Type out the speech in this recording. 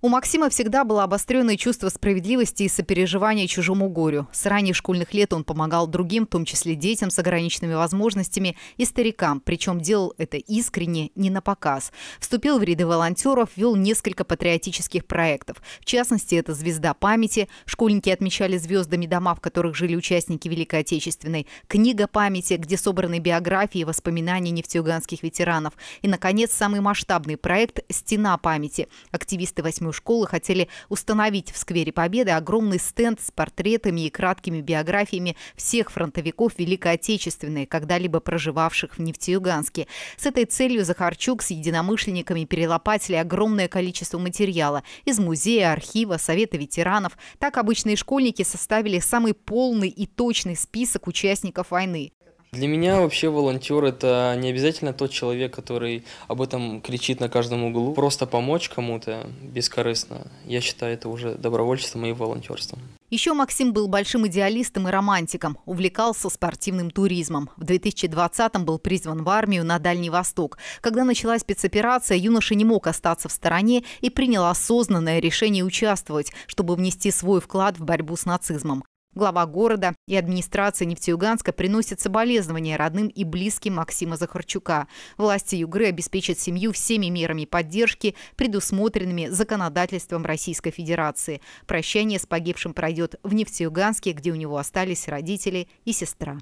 У Максима всегда было обостренное чувство справедливости и сопереживания чужому горю. С ранних школьных лет он помогал другим, в том числе детям с ограниченными возможностями и старикам, причем делал это искренне, не на показ. Вступил в ряды волонтеров, вел несколько патриотических проектов. В частности, это «Звезда памяти», школьники отмечали звездами дома, в которых жили участники Великой Отечественной, «Книга памяти», где собраны биографии и воспоминания нефтеюганских ветеранов. И, наконец, самый масштабный проект «Стена памяти». Активисты 8 восьмой школы хотели установить в сквере Победы огромный стенд с портретами и краткими биографиями всех фронтовиков Великой Отечественной, когда-либо проживавших в Нефтеюганске. С этой целью Захарчук с единомышленниками перелопатили огромное количество материала из музея, архива, совета ветеранов. Так обычные школьники составили самый полный и точный список участников войны. Для меня вообще волонтер это не обязательно тот человек, который об этом кричит на каждом углу. Просто помочь кому-то бескорыстно, я считаю, это уже добровольчеством и волонтерством. Еще Максим был большим идеалистом и романтиком, увлекался спортивным туризмом. В 2020-м был призван в армию на Дальний Восток. Когда началась спецоперация, юноша не мог остаться в стороне и принял осознанное решение участвовать, чтобы внести свой вклад в борьбу с нацизмом глава города и администрации Нефтеюганска приносят соболезнования родным и близким Максима Захарчука. Власти Югры обеспечат семью всеми мерами поддержки, предусмотренными законодательством Российской Федерации. Прощание с погибшим пройдет в Нефтеюганске, где у него остались родители и сестра.